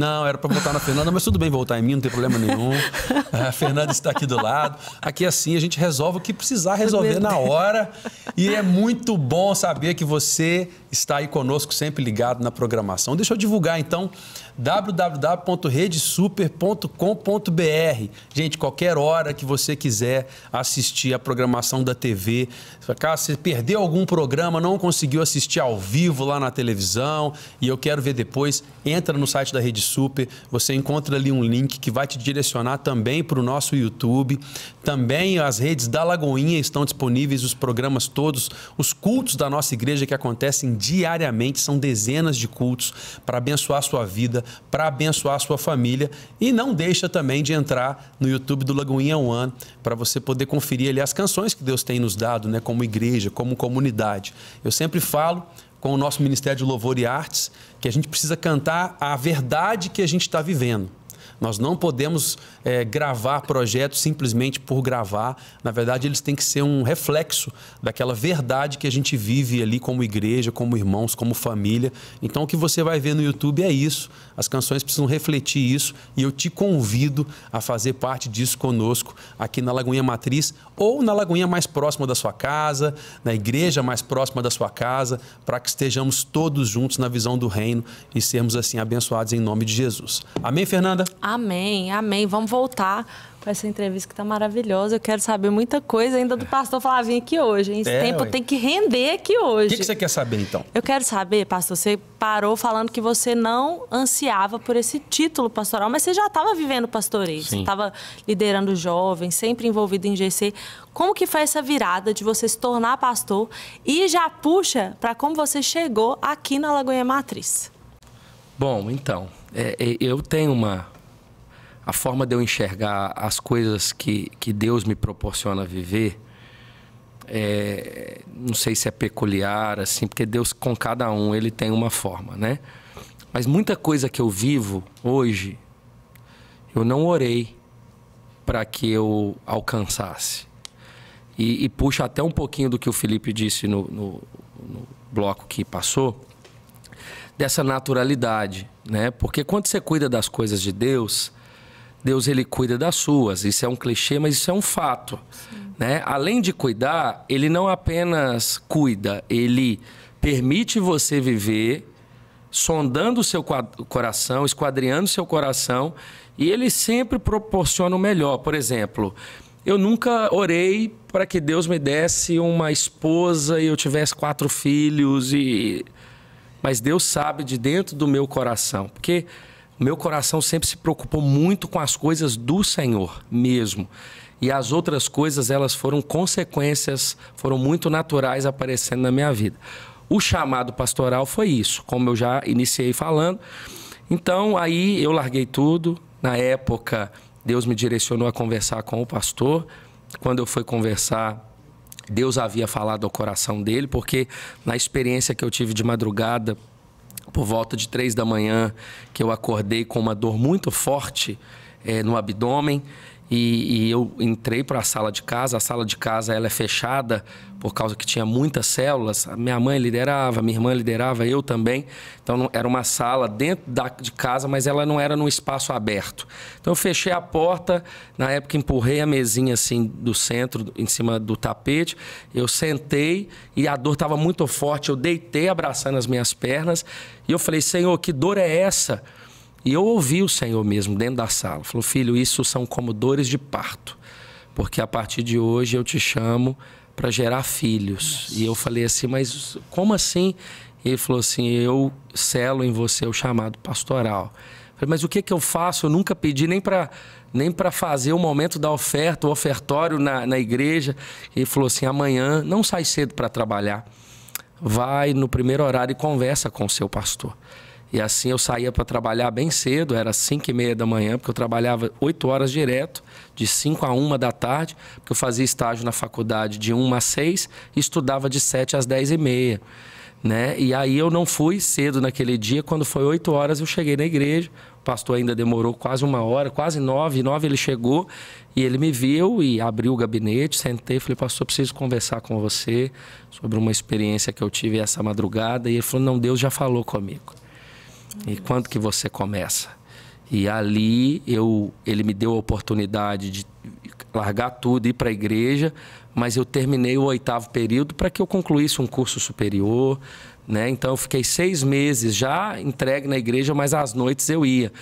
Não, era para votar na Fernanda, mas tudo bem voltar em mim, não tem problema nenhum. É, a Fernanda está aqui do lado. Aqui assim a gente resolve o que precisar resolver na hora. E é muito bom saber que você está aí conosco, sempre ligado na programação. Deixa eu divulgar então www.redesuper.com.br. Gente, qualquer hora que você quiser assistir a programação da TV, caso você perdeu algum programa, não conseguiu assistir ao vivo lá na televisão e eu quero ver depois, entra no site da Rede Super, você encontra ali um link que vai te direcionar também para o nosso YouTube. Também as redes da Lagoinha estão disponíveis, os programas todos, os cultos da nossa igreja que acontecem diariamente, são dezenas de cultos para abençoar a sua vida, para abençoar a sua família. E não deixa também de entrar no YouTube do Lagoinha One para você poder conferir ali as canções que Deus tem nos dado, né, como igreja, como comunidade. Eu sempre falo com o nosso Ministério de Louvor e Artes que a gente precisa cantar a verdade que a gente está vivendo. Nós não podemos é, gravar projetos simplesmente por gravar. Na verdade, eles têm que ser um reflexo daquela verdade que a gente vive ali como igreja, como irmãos, como família. Então, o que você vai ver no YouTube é isso. As canções precisam refletir isso e eu te convido a fazer parte disso conosco aqui na Lagoinha Matriz ou na Lagoinha mais próxima da sua casa, na igreja mais próxima da sua casa, para que estejamos todos juntos na visão do reino e sermos assim abençoados em nome de Jesus. Amém, Fernanda? Amém. Amém, amém. Vamos voltar com essa entrevista que está maravilhosa. Eu quero saber muita coisa ainda do pastor Flavinho aqui hoje. Esse é, tempo ué. tem que render aqui hoje. O que, que, você quer saber, então? Eu quero saber, pastor, você parou falando que você não ansiava por esse título pastoral, mas você já estava vivendo pastoreio. Você estava liderando jovens, sempre envolvido em GC. Como que foi essa virada de você se tornar pastor e já puxa para como você chegou aqui na Lagoinha Matriz? Bom, então, é, é eu tenho uma a forma de eu enxergar as coisas que, que Deus me proporciona viver, é, não sei se é peculiar, assim, porque Deus com cada um ele tem uma forma, né? Mas muita coisa que eu vivo hoje, eu não orei para que eu alcançasse. E, e, puxa até um pouquinho do que o Felipe disse no, no, no bloco que passou, dessa naturalidade, né? Porque quando você cuida das coisas de Deus, Deus ele cuida das suas. Isso é um clichê, mas isso é um fato. Né? Além de cuidar, ele não apenas cuida, ele permite você viver sondando o seu coração, esquadriando o seu coração, e ele sempre proporciona o melhor. Por exemplo, eu nunca orei para que Deus me desse uma esposa e eu tivesse quatro filhos e mas Deus sabe de dentro do meu coração, porque meu coração sempre se preocupou muito com as coisas do Senhor mesmo. E as outras coisas, elas foram consequências, foram muito naturais aparecendo na minha vida. O chamado pastoral foi isso, como eu já iniciei falando. Então, aí eu larguei tudo. Na época, Deus me direcionou a conversar com o pastor. Quando eu fui conversar, Deus havia falado ao coração dele, porque na experiência que eu tive de madrugada, por volta de três da manhã, que eu acordei com uma dor muito forte é, no abdômen. E, e eu entrei para a sala de casa. A sala de casa ela é fechada por causa que tinha muitas células. A minha mãe liderava, minha irmã liderava, eu também. Então não, era uma sala dentro da, de casa, mas ela não era num espaço aberto. Então eu fechei a porta, na época empurrei a mesinha assim do centro, em cima do tapete. Eu sentei e a dor estava muito forte. Eu deitei abraçando as minhas pernas e eu falei: Senhor, que dor é essa? E eu ouvi o Senhor mesmo dentro da sala. Falou, filho, isso são como dores de parto, porque a partir de hoje eu te chamo para gerar filhos. Nossa. E eu falei assim, mas como assim? E ele falou assim, eu selo em você o chamado pastoral. falei, mas o que que eu faço? Eu nunca pedi nem para nem para fazer o momento da oferta, o ofertório na, na igreja. Ele falou assim: amanhã não sai cedo para trabalhar. Vai no primeiro horário e conversa com o seu pastor. E assim eu saía para trabalhar bem cedo, era 5 e meia da manhã, porque eu trabalhava 8 horas direto, de 5 a 1 da tarde, porque eu fazia estágio na faculdade de 1 a 6 e estudava de 7 às 10 e meia. Né? E aí eu não fui cedo naquele dia, quando foi 8 horas eu cheguei na igreja, o pastor ainda demorou quase uma hora, quase nove, nove ele chegou e ele me viu e abriu o gabinete, sentei e falei, pastor, preciso conversar com você sobre uma experiência que eu tive essa madrugada. E ele falou, não, Deus já falou comigo. E quando que você começa? E ali eu, ele me deu a oportunidade de largar tudo, ir para a igreja, mas eu terminei o oitavo período para que eu concluísse um curso superior. Né? Então eu fiquei seis meses já entregue na igreja, mas às noites eu ia.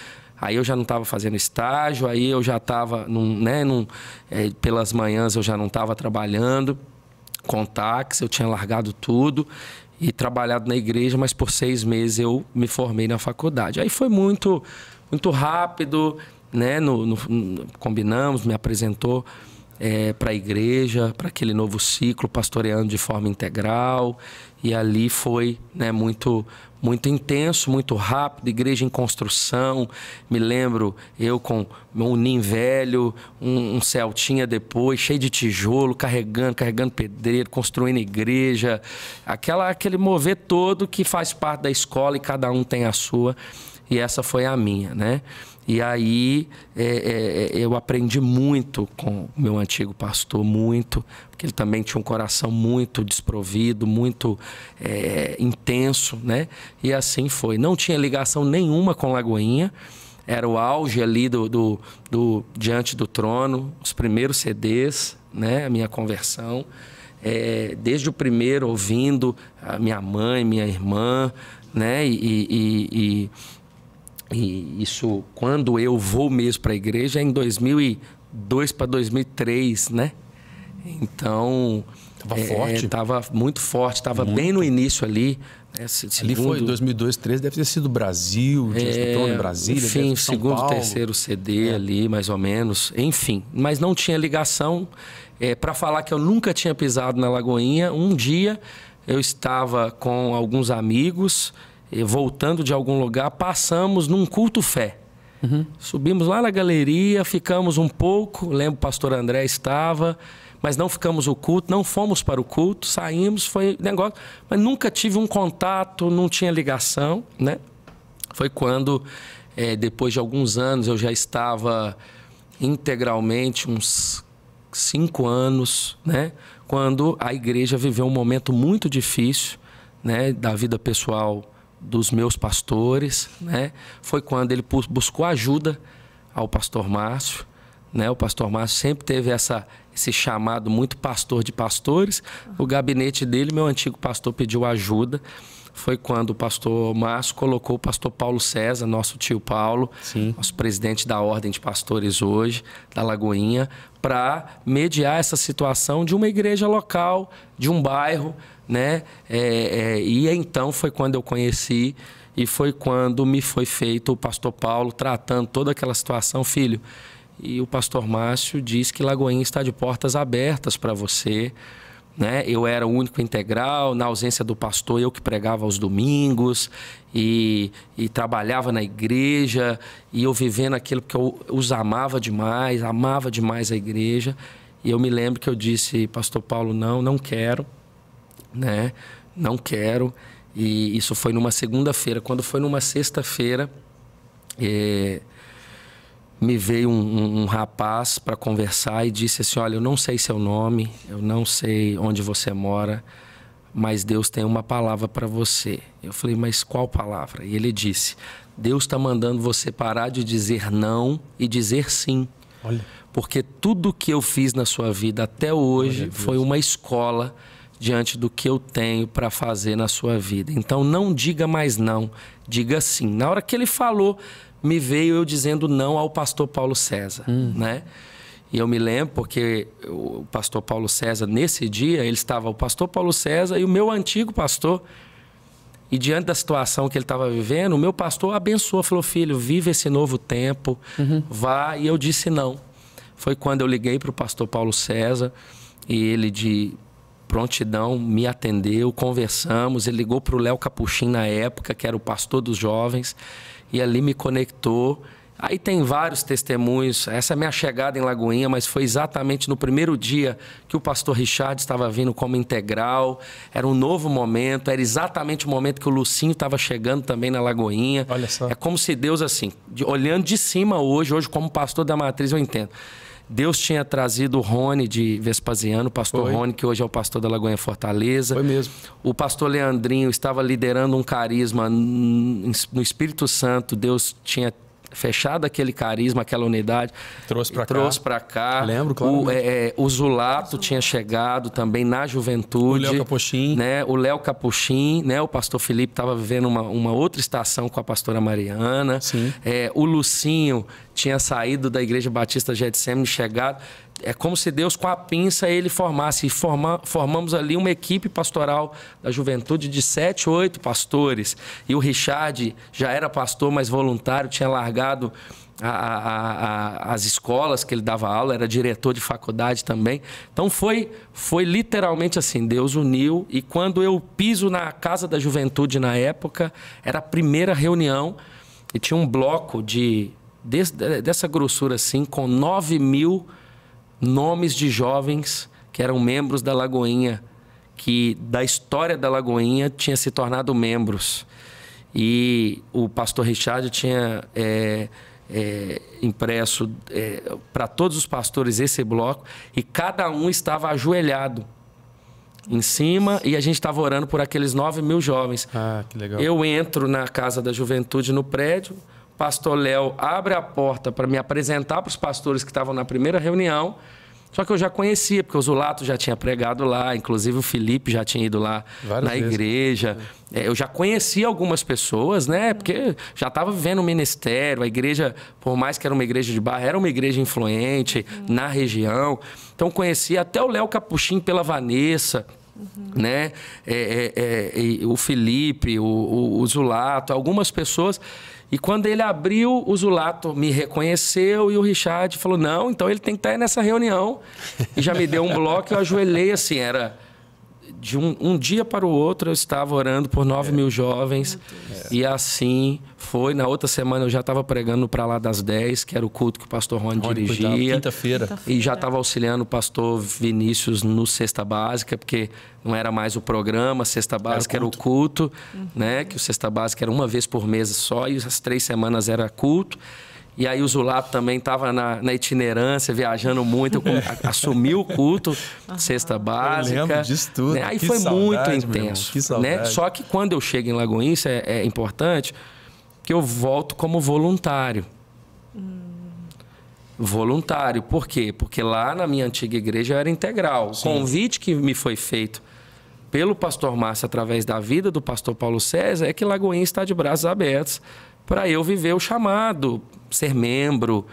Aí eu já não estava fazendo estágio, aí eu já estava, né, num, é, pelas manhãs eu já não estava trabalhando com táxi, eu tinha largado tudo e trabalhado na igreja, mas por seis meses eu me formei na faculdade. Aí foi muito, muito rápido, né? No, no, combinamos, me apresentou é, para a igreja, para aquele novo ciclo, pastoreando de forma integral. E ali foi né, muito, muito intenso, muito rápido, igreja em construção. Me lembro eu com um ninho velho, um, um Celtinha depois, cheio de tijolo, carregando, carregando pedreiro, construindo igreja. Aquela, aquele mover todo que faz parte da escola e cada um tem a sua. E essa foi a minha, né? E aí é, é, é, eu aprendi muito com meu antigo pastor, muito, porque ele também tinha um coração muito desprovido, muito é, intenso, né? E assim foi. Não tinha ligação nenhuma com Lagoinha. Era o auge ali do, do, do Diante do Trono, os primeiros CDs, né? A minha conversão. É, desde o primeiro ouvindo a minha mãe, minha irmã, né? E, e, e, e isso, quando eu vou mesmo para a igreja, é em 2002 para 2003, né? Então. Tava é, forte? É, tava muito forte, tava bem no início ali. Né? Segundo, ali foi 2002, 2003, deve ter sido Brasil, é, em Brasília, enfim, São segundo, Paulo. terceiro CD é. ali, mais ou menos. Enfim, mas não tinha ligação. É, para falar que eu nunca tinha pisado na Lagoinha, um dia eu estava com alguns amigos voltando de algum lugar, passamos num culto fé. Uhum. Subimos lá na galeria, ficamos um pouco, lembro o pastor André estava, mas não ficamos o culto, não fomos para o culto, saímos, foi negócio, mas nunca tive um contato, não tinha ligação, né? Foi quando, é, depois de alguns anos, eu já estava integralmente, uns cinco anos, né? Quando a igreja viveu um momento muito difícil, né? Da vida pessoal dos meus pastores, né? Foi quando ele buscou ajuda ao pastor Márcio, né? O pastor Márcio sempre teve essa esse chamado muito pastor de pastores. O gabinete dele, meu antigo pastor pediu ajuda. Foi quando o pastor Márcio colocou o pastor Paulo César, nosso tio Paulo, Sim. nosso presidente da Ordem de Pastores hoje, da Lagoinha, para mediar essa situação de uma igreja local, de um bairro, né? É, é, e então foi quando eu conheci e foi quando me foi feito o pastor Paulo tratando toda aquela situação, filho. E o pastor Márcio diz que Lagoinha está de portas abertas para você. Né? Eu era o único integral, na ausência do pastor, eu que pregava aos domingos e, e trabalhava na igreja e eu vivendo aquilo porque eu os amava demais, amava demais a igreja. E eu me lembro que eu disse, pastor Paulo, não, não quero né? Não quero. E isso foi numa segunda-feira. Quando foi numa sexta-feira, é, me veio um, um, um rapaz para conversar e disse assim: Olha, eu não sei seu nome, eu não sei onde você mora, mas Deus tem uma palavra para você. Eu falei: Mas qual palavra? E ele disse: Deus está mandando você parar de dizer não e dizer sim. Olha. Porque tudo que eu fiz na sua vida até hoje Olha, foi uma escola diante do que eu tenho para fazer na sua vida. Então não diga mais não, diga sim. Na hora que ele falou, me veio eu dizendo não ao pastor Paulo César, hum. né? E eu me lembro porque o pastor Paulo César nesse dia, ele estava o pastor Paulo César e o meu antigo pastor e diante da situação que ele estava vivendo, o meu pastor abençoou, falou: "Filho, vive esse novo tempo, uhum. vá". E eu disse não. Foi quando eu liguei para o pastor Paulo César e ele de prontidão me atendeu, conversamos. Ele ligou para o Léo Capuchin na época, que era o pastor dos jovens, e ali me conectou. Aí tem vários testemunhos. Essa é minha chegada em Lagoinha, mas foi exatamente no primeiro dia que o pastor Richard estava vindo como integral. Era um novo momento, era exatamente o momento que o Lucinho estava chegando também na Lagoinha. Olha só. É como se Deus, assim, olhando de cima hoje, hoje como pastor da matriz, eu entendo. Deus tinha trazido o Rony de Vespasiano, o pastor Foi. Rony, que hoje é o pastor da Lagoinha Fortaleza. Foi mesmo. O pastor Leandrinho estava liderando um carisma no Espírito Santo. Deus tinha fechado aquele carisma, aquela unidade. Trouxe para cá. Trouxe para cá. Lembro, claro. O, né? é, é, o Zulato Nossa. tinha chegado também na juventude. O Léo Capuchim. Né? O Léo Capuchim, né? O pastor Felipe estava vivendo uma, uma outra estação com a pastora Mariana. Sim. É, o Lucinho tinha saído da Igreja Batista Getsemane, chegado é como se Deus, com a pinça, ele formasse. E forma, formamos ali uma equipe pastoral da juventude de sete, oito pastores. E o Richard já era pastor, mas voluntário, tinha largado a, a, a, as escolas que ele dava aula, era diretor de faculdade também. Então foi, foi literalmente assim: Deus uniu. E quando eu piso na Casa da Juventude na época, era a primeira reunião e tinha um bloco de, de dessa grossura assim, com nove mil nomes de jovens que eram membros da Lagoinha, que da história da Lagoinha tinha se tornado membros. E o pastor Richard tinha é, é, impresso é, para todos os pastores esse bloco e cada um estava ajoelhado em cima e a gente estava orando por aqueles 9 mil jovens. Ah, que legal. Eu entro na Casa da Juventude no prédio pastor Léo abre a porta para me apresentar para os pastores que estavam na primeira reunião. Só que eu já conhecia, porque o Zulato já tinha pregado lá, inclusive o Felipe já tinha ido lá Várias na vezes. igreja. É, eu já conhecia algumas pessoas, né? Porque já estava vivendo o ministério, a igreja, por mais que era uma igreja de barra, era uma igreja influente uhum. na região. Então conhecia até o Léo Capuchinho pela Vanessa. Uhum. Né? É, é, é o Felipe, o, o, o Zulato, algumas pessoas. E quando ele abriu, o Zulato me reconheceu e o Richard falou: não, então ele tem que estar tá nessa reunião. E já me deu um bloco, eu ajoelhei assim, era de um, um, dia para o outro eu estava orando por 9 é. mil jovens é. e assim foi. Na outra semana eu já estava pregando para lá das 10, que era o culto que o pastor Rony, Rony dirigia. Quinta-feira. E já estava auxiliando o pastor Vinícius no Sexta Básica, porque não era mais o programa, Sexta Básica era, culto. era o culto, uhum. né? Que o Sexta Básica era uma vez por mês só e as três semanas era culto. E aí o Zulap também estava na, na, itinerância, viajando muito, com, a, assumiu o culto, cesta básica. Eu lembro disso tudo. Né? Aí que foi saudade, muito intenso. que né? Só que quando eu chego em Lagoinha, isso é, é importante, que eu volto como voluntário. Hum. Voluntário, por quê? Porque lá na minha antiga igreja eu era integral. O convite que me foi feito pelo pastor Márcio através da vida do pastor Paulo César é que Lagoinha está de braços abertos para eu viver o chamado, ser membro,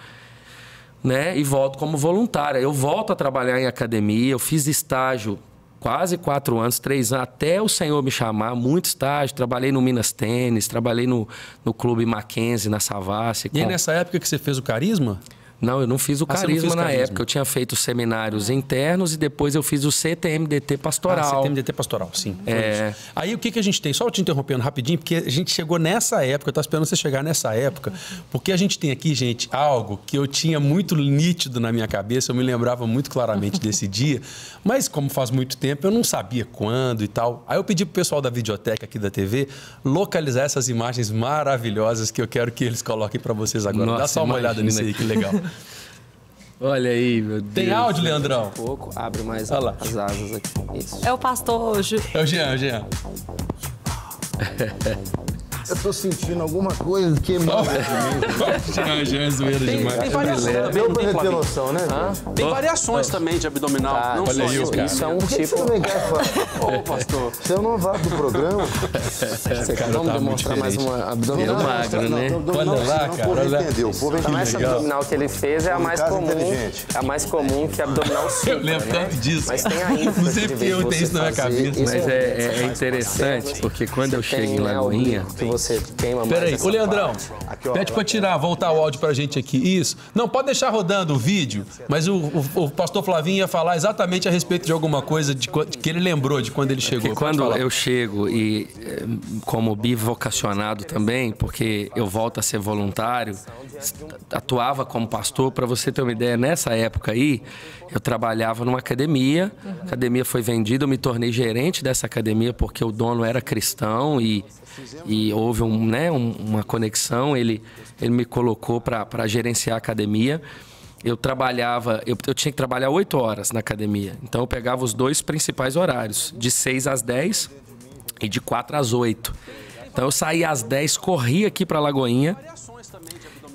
né? E volto como voluntária. Eu volto a trabalhar em academia, eu fiz estágio quase quatro anos, três anos, até o senhor me chamar, muito estágio. Trabalhei no Minas Tênis, trabalhei no, no Clube Mackenzie, na Savassi. E com... é nessa época que você fez o Carisma? Não, eu não fiz o ah, carisma fiz na carisma. época. Eu tinha feito seminários internos e depois eu fiz o CTMDT ah, pastoral. Ah, CTMDT pastoral, sim. É... Aí o que, que a gente tem? Só te interrompendo rapidinho, porque a gente chegou nessa época, eu estava esperando você chegar nessa época, porque a gente tem aqui, gente, algo que eu tinha muito nítido na minha cabeça, eu me lembrava muito claramente desse dia, mas como faz muito tempo, eu não sabia quando e tal. Aí eu pedi pro pessoal da videoteca aqui da TV localizar essas imagens maravilhosas que eu quero que eles coloquem para vocês agora. Nossa, Dá só uma imagina. olhada nisso aí, que legal. Olha aí, meu Deus. Tem áudio, Leandrão? Um pouco, abre mais Olha lá. as asas aqui. Isso. É o pastor hoje. É o Jean, é o Jean. Eu tô sentindo alguma coisa queimando. já é zoeira tem, demais. Tem variações também. tem né, variações também de abdominal. Ah, não só isso. Cara. Isso é um Por que tipo... você Ô, pastor. Se eu não vá do programa. Você quer tá demonstrar mais uma abdominal? Eu magro, né? Olha lá, cara. Olha entendeu. Essa abdominal que ele fez é a mais comum. É a mais comum que é abdominal sim. Eu lembro né? tanto disso. Mas tem ainda. Não sei porque eu tenho isso na minha cabeça. Mas é, é interessante, porque quando eu chego em né, Lagoinha você queima Pera mais. Peraí, ô Leandrão, aqui, ó, pede para tirar, voltar o áudio para a gente aqui. Isso. Não, pode deixar rodando o vídeo, mas o, o, o, pastor Flavinho ia falar exatamente a respeito de alguma coisa de, de que ele lembrou de quando ele é chegou. Aqui, quando eu chego e, eh, como bivocacionado também, porque eu volto a ser voluntário, atuava como pastor, para você ter uma ideia, nessa época aí, eu trabalhava numa academia, a uhum. academia foi vendida, eu me tornei gerente dessa academia porque o dono era cristão e, e houve um, né, um, uma conexão, ele, ele me colocou para gerenciar a academia. Eu trabalhava, eu, eu tinha que trabalhar oito horas na academia. Então eu pegava os dois principais horários, de seis às dez e de quatro às oito. Então eu saía às dez, corria aqui para Lagoinha.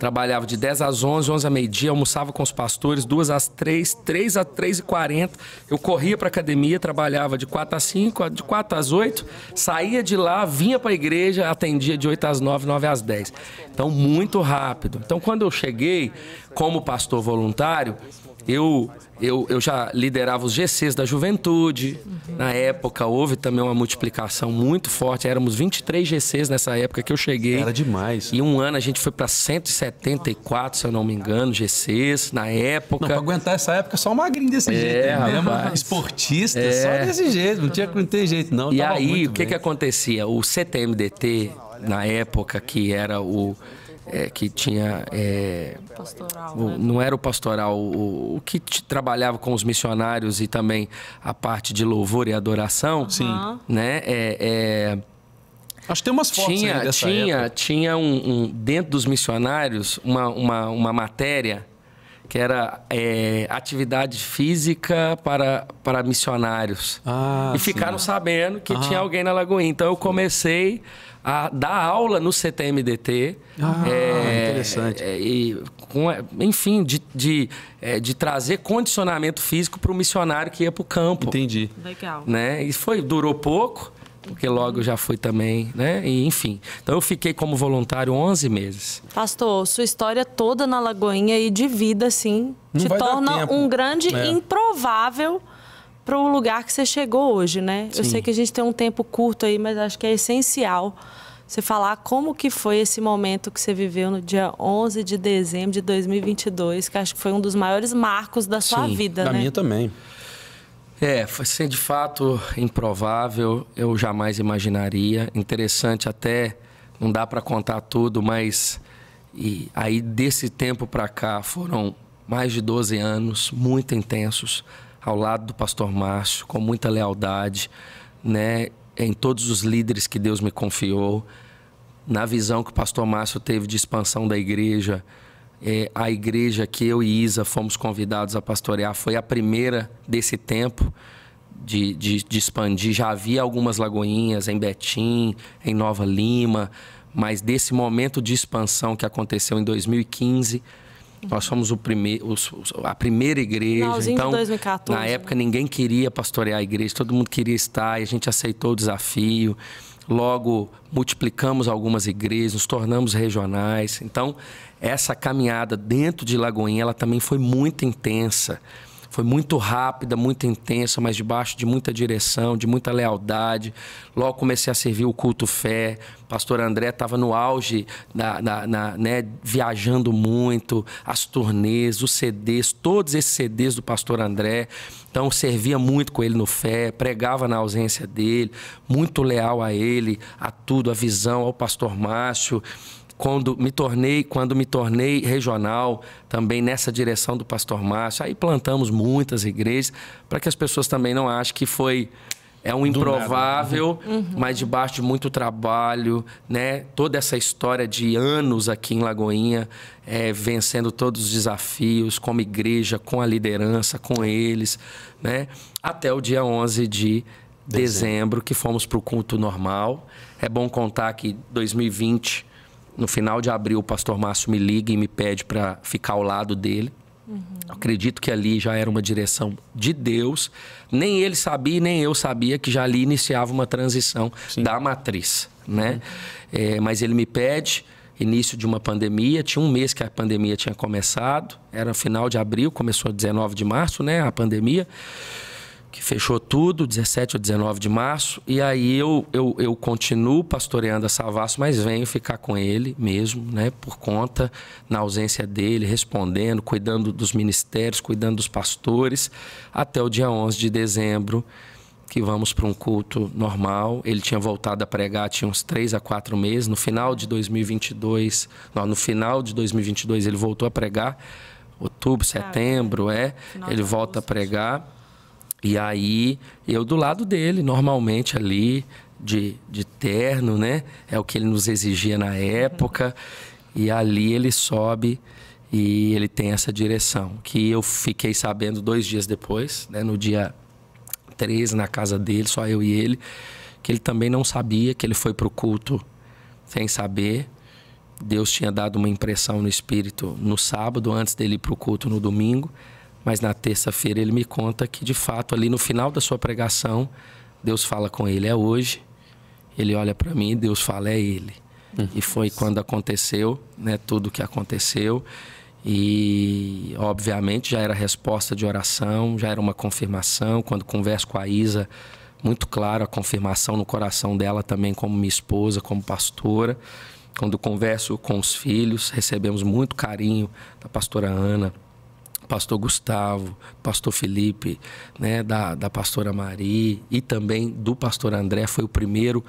Trabalhava de 10 às 11, 11 à meio-dia, almoçava com os pastores, 2 às 3, 3 às 3 e 40. Eu corria para a academia, trabalhava de 4 às 5, de 4 às 8, saía de lá, vinha para a igreja, atendia de 8 às 9, 9 às 10. Então, muito rápido. Então, quando eu cheguei como pastor voluntário, eu, eu, eu já liderava os GCs da juventude. Uhum. Na época houve também uma multiplicação muito forte. Éramos 23 GCs nessa época que eu cheguei. Era demais. E um ano a gente foi para 174, se eu não me engano, GCs na época. Não, pra aguentar essa época só magrinho desse é, jeito. Né? Mesmo, esportista, é. só desse jeito. Não tinha não ter jeito, não. E aí, o que, que acontecia? O CTMDT, na época que era o é, que tinha. É, pastoral, o, né? Não era o pastoral, o, o que te, trabalhava com os missionários e também a parte de louvor e adoração. Sim. Né? É, é, Acho que tem umas fotos tinha, dessa tinha, época. Tinha um, um, dentro dos missionários uma, uma, uma matéria que era é, atividade física para, para missionários. Ah, e ficaram sim. sabendo que ah. tinha alguém na Lagoinha. Então eu comecei a dar aula no CTMDT. Ah, é, interessante. É, e, com, enfim, de, de, é, de trazer condicionamento físico para o missionário que ia para o campo. Entendi. Legal. Né? E foi, durou pouco porque logo já fui também, né? E, enfim. Então eu fiquei como voluntário 11 meses. Pastor, sua história toda na Lagoinha e de vida, assim, te torna um grande é. improvável para o lugar que você chegou hoje, né? Sim. Eu sei que a gente tem um tempo curto aí, mas acho que é essencial você falar como que foi esse momento que você viveu no dia 11 de dezembro de 2022, que acho que foi um dos maiores marcos da sua Sim, vida, da né? Da minha também. É, foi ser de fato improvável, eu jamais imaginaria. Interessante até, não dá para contar tudo, mas e aí desse tempo para cá foram mais de 12 anos muito intensos ao lado do pastor Márcio, com muita lealdade, né, em todos os líderes que Deus me confiou, na visão que o pastor Márcio teve de expansão da igreja, é, a igreja que eu e Isa fomos convidados a pastorear foi a primeira desse tempo de, de, de expandir. Já havia algumas lagoinhas em Betim, em Nova Lima, mas desse momento de expansão que aconteceu em 2015. Nós fomos o primeiro a primeira igreja. Finalzinho então, 2014, na época, né? ninguém queria pastorear a igreja, todo mundo queria estar, e a gente aceitou o desafio logo multiplicamos algumas igrejas, nos tornamos regionais. Então, essa caminhada dentro de Lagoinha, ela também foi muito intensa. Foi muito rápida, muito intensa, mas debaixo de muita direção, de muita lealdade. Logo comecei a servir o culto fé. Pastor André estava no auge, na na, né, viajando muito, as turnês, os CDs, todos esses CDs do Pastor André. Então servia muito com ele no fé, pregava na ausência dele, muito leal a ele, a tudo, a visão, ao pastor Márcio. Quando me tornei, quando me tornei regional, também nessa direção do pastor Márcio, aí plantamos muitas igrejas para que as pessoas também não achem que foi é um improvável, uhum. uhum. mas debaixo de muito trabalho, né? Toda essa história de anos aqui em Lagoinha, é, vencendo todos os desafios, como igreja, com a liderança, com eles, né? Até o dia 11 de dezembro, que fomos para o culto normal. É bom contar que 2020, no final de abril, o pastor Márcio me liga e me pede para ficar ao lado dele. Uhum. Acredito que ali já era uma direção de Deus. Nem ele sabia, nem eu sabia que já ali iniciava uma transição Sim. da matriz, né? Uhum. É, mas ele me pede início de uma pandemia, tinha um mês que a pandemia tinha começado, era final de abril, começou 19 de março, né, a pandemia que fechou tudo, 17 ou 19 de março, e aí eu, eu, eu continuo pastoreando a Savasso, mas venho ficar com ele mesmo, né, por conta, na ausência dele, respondendo, cuidando dos ministérios, cuidando dos pastores, até o dia 11 de dezembro, que vamos para um culto normal. Ele tinha voltado a pregar, tinha uns três a quatro meses, no final de 2022, não, no final de 2022 ele voltou a pregar, outubro, setembro, é, ele volta a pregar e aí, eu do lado dele, normalmente ali, de, de terno, né? É o que ele nos exigia na época. E ali ele sobe e ele tem essa direção. Que eu fiquei sabendo dois dias depois, né? No dia 13, na casa dele, só eu e ele. Que ele também não sabia, que ele foi pro culto sem saber. Deus tinha dado uma impressão no espírito no sábado, antes dele ir pro culto no domingo. Mas na terça-feira ele me conta que, de fato, ali no final da sua pregação, Deus fala com ele: é hoje. Ele olha para mim e Deus fala: é ele. Uhum. E foi quando aconteceu, né, tudo o que aconteceu. E, obviamente, já era resposta de oração, já era uma confirmação. Quando converso com a Isa, muito claro a confirmação no coração dela também, como minha esposa, como pastora. Quando converso com os filhos, recebemos muito carinho da pastora Ana, pastor Gustavo, pastor Felipe, né, da, da pastora Mari e também do pastor André. Foi o primeiro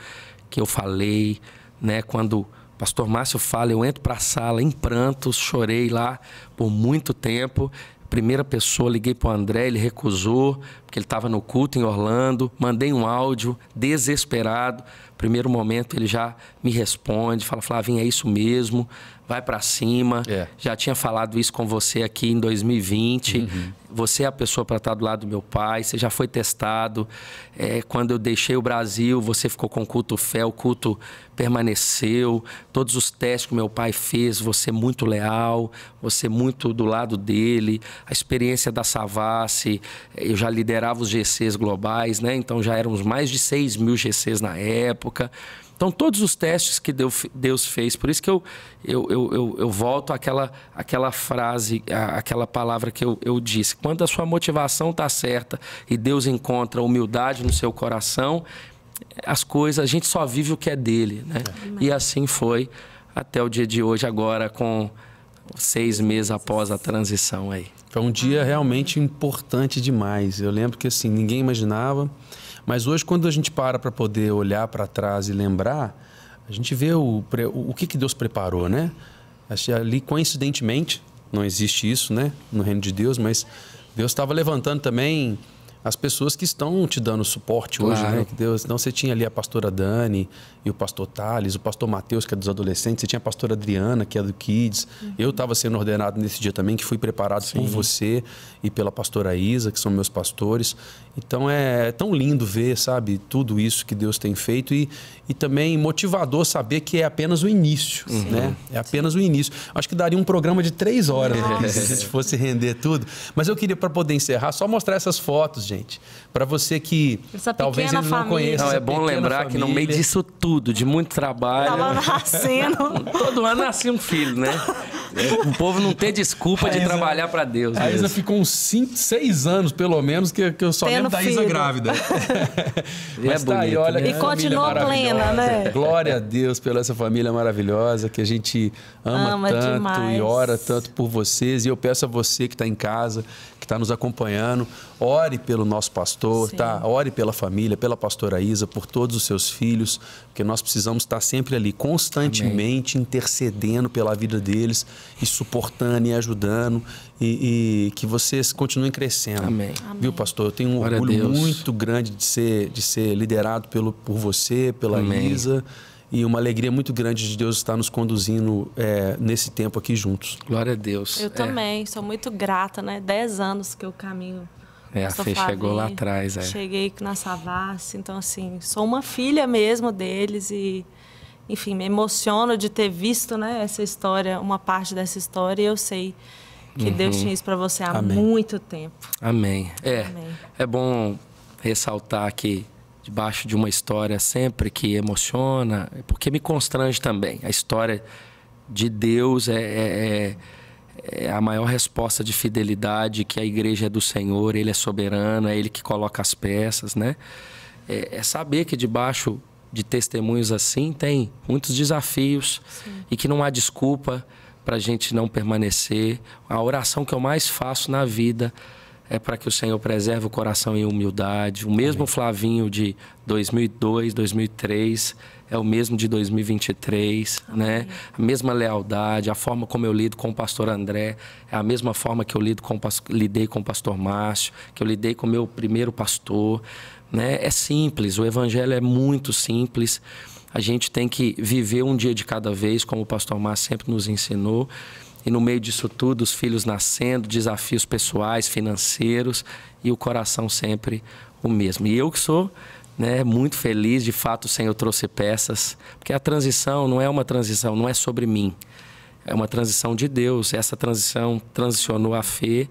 que eu falei, né, quando pastor Márcio fala, eu entro para a sala em prantos, chorei lá por muito tempo. Primeira pessoa, liguei para o André, ele recusou, porque ele estava no culto em Orlando. Mandei um áudio, desesperado. Primeiro momento, ele já me responde, fala, Flavinho, é isso mesmo vai para cima. É. Já tinha falado isso com você aqui em 2020. Uhum. Você é a pessoa para estar tá do lado do meu pai, você já foi testado. É, quando eu deixei o Brasil, você ficou com o culto fé, o culto permaneceu. Todos os testes que meu pai fez, você é muito leal, você é muito do lado dele. A experiência da Savassi, eu já liderava os GCs globais, né? Então já éramos mais de 6 mil GCs na época. Então, todos os testes que Deus fez, por isso que eu, eu, eu, eu, volto àquela, àquela frase, àquela palavra que eu, eu disse. Quando a sua motivação está certa e Deus encontra humildade no seu coração, as coisas, a gente só vive o que é dele, né? É. E assim foi até o dia de hoje, agora com seis meses após a transição aí. Foi um dia realmente importante demais. Eu lembro que assim, ninguém imaginava. Mas hoje, quando a gente para para poder olhar para trás e lembrar, a gente vê o, o que, que Deus preparou, né? Ali, coincidentemente, não existe isso, né? No reino de Deus, mas Deus estava levantando também as pessoas que estão te dando suporte claro. hoje, né? Que Deus, não você tinha ali a pastora Dani e o pastor Thales, o pastor Matheus, que é dos adolescentes, você tinha a pastora Adriana, que é do Kids. Uhum. Eu estava sendo ordenado nesse dia também, que fui preparado Sim. por você e pela pastora Isa, que são meus pastores. Então é, tão lindo ver, sabe, tudo isso que Deus tem feito e, e também motivador saber que é apenas o início, uhum. né? É apenas o início. Acho que daria um programa de três horas né? se a gente fosse render tudo. Mas eu queria, para poder encerrar, só mostrar essas fotos, gente. Para você que Essa talvez ele não conheça, Não, é bom lembrar família. que no meio disso tudo, de muito trabalho. Tava nascendo. Todo ano nascia um filho, né? o povo não tem desculpa de trabalhar para Deus. A Isa ficou uns 5, anos, pelo menos, que, que eu só Tendo lembro da Isa grávida. É Mas é tá bonito, aí, olha né? E continuou plena, né? Glória a Deus pela essa família maravilhosa que a gente ama, ama tanto demais. e ora tanto por vocês. E eu peço a você que está em casa, que está nos acompanhando, ore pelo nosso pastor, Sim. tá? Ore pela família, pela pastora Isa, por todos os seus filhos, porque nós precisamos estar tá sempre ali, constantemente Amém. intercedendo pela vida deles e suportando e ajudando e, e que vocês continuem crescendo. Amém. Amém. Viu, pastor? Eu tenho um Glória orgulho muito grande de ser, de ser liderado pelo, por você, pela Amém. Isa e uma alegria muito grande de Deus estar nos conduzindo é, nesse tempo aqui juntos. Glória a Deus. Eu é. também, sou muito grata, né? Dez anos que eu caminho. É, a Fê chegou lá atrás. É. Cheguei na Savassi, então assim, sou uma filha mesmo deles e enfim, me emociono de ter visto, né, essa história, uma parte dessa história, e eu sei que uhum. Deus tinha isso para você há Amém. muito tempo. Amém. É. Amém. É bom ressaltar que debaixo de uma história sempre que emociona, porque me constrange também. A história de Deus é, é, é, é, a maior resposta de fidelidade que a igreja é do Senhor, Ele é soberano, é Ele que coloca as peças, né? É, é saber que debaixo de testemunhos assim tem muitos desafios Sim. e que não há desculpa para a gente não permanecer. A oração que eu mais faço na vida é para que o Senhor preserve o coração em humildade. O mesmo Amém. Flavinho de 2002, 2003 é o mesmo de 2023, Amém. né? A mesma lealdade, a forma como eu lido com o pastor André é a mesma forma que eu lido com, lidei com o pastor Márcio, que eu lidei com o meu primeiro pastor. Né? É simples, o evangelho é muito simples. A gente tem que viver um dia de cada vez, como o pastor Mar sempre nos ensinou. E no meio disso tudo, os filhos nascendo, desafios pessoais, financeiros e o coração sempre o mesmo. E eu que sou né, muito feliz, de fato o Senhor trouxe peças, porque a transição não é uma transição, não é sobre mim é uma transição de Deus. Essa transição transicionou a fé,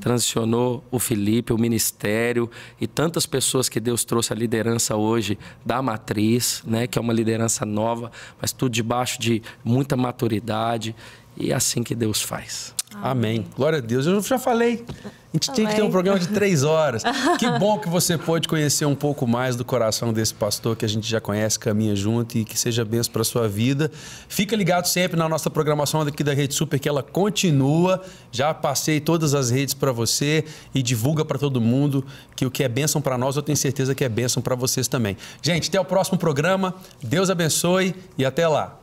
transicionou o Felipe, o ministério e tantas pessoas que Deus trouxe a liderança hoje da matriz, né, que é uma liderança nova, mas tudo debaixo de muita maturidade e é assim que Deus faz. Amém. Glória a Deus. Eu já falei. A gente Amém. tinha que ter um programa de três horas. que bom que você pôde conhecer um pouco mais do coração desse pastor que a gente já conhece, caminha junto e que seja benção para sua vida. Fica ligado sempre na nossa programação aqui da Rede Super, que ela continua. Já passei todas as redes para você e divulga para todo mundo que o que é bênção para nós, eu tenho certeza que é bênção para vocês também. Gente, até o próximo programa. Deus abençoe e até lá.